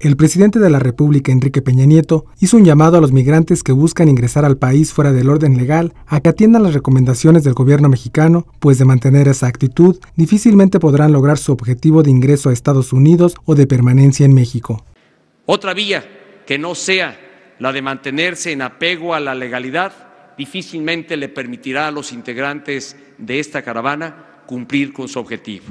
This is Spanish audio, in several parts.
El presidente de la República, Enrique Peña Nieto, hizo un llamado a los migrantes que buscan ingresar al país fuera del orden legal a que atiendan las recomendaciones del gobierno mexicano, pues de mantener esa actitud difícilmente podrán lograr su objetivo de ingreso a Estados Unidos o de permanencia en México. Otra vía que no sea la de mantenerse en apego a la legalidad difícilmente le permitirá a los integrantes de esta caravana cumplir con su objetivo.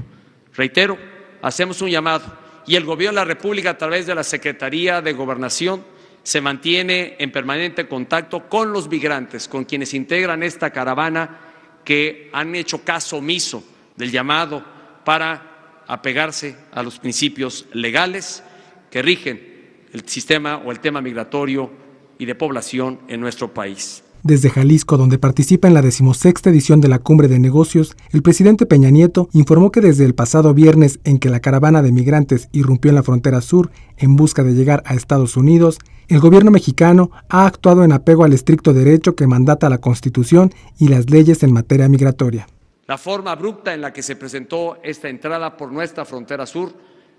Reitero, hacemos un llamado y el Gobierno de la República a través de la Secretaría de Gobernación se mantiene en permanente contacto con los migrantes, con quienes integran esta caravana que han hecho caso omiso del llamado para apegarse a los principios legales que rigen el sistema o el tema migratorio y de población en nuestro país. Desde Jalisco, donde participa en la decimosexta edición de la Cumbre de Negocios, el presidente Peña Nieto informó que desde el pasado viernes en que la caravana de migrantes irrumpió en la frontera sur en busca de llegar a Estados Unidos, el gobierno mexicano ha actuado en apego al estricto derecho que mandata la Constitución y las leyes en materia migratoria. La forma abrupta en la que se presentó esta entrada por nuestra frontera sur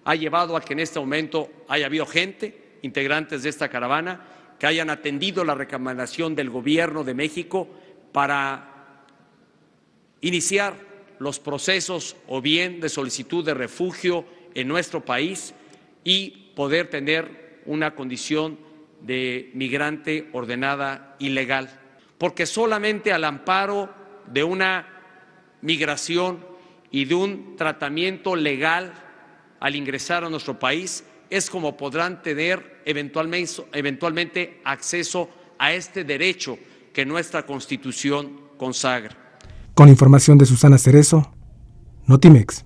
ha llevado a que en este momento haya habido gente, integrantes de esta caravana, que hayan atendido la recomendación del Gobierno de México para iniciar los procesos o bien de solicitud de refugio en nuestro país y poder tener una condición de migrante ordenada y legal. Porque solamente al amparo de una migración y de un tratamiento legal al ingresar a nuestro país es como podrán tener eventualmente, eventualmente acceso a este derecho que nuestra Constitución consagra. Con información de Susana Cerezo, Notimex.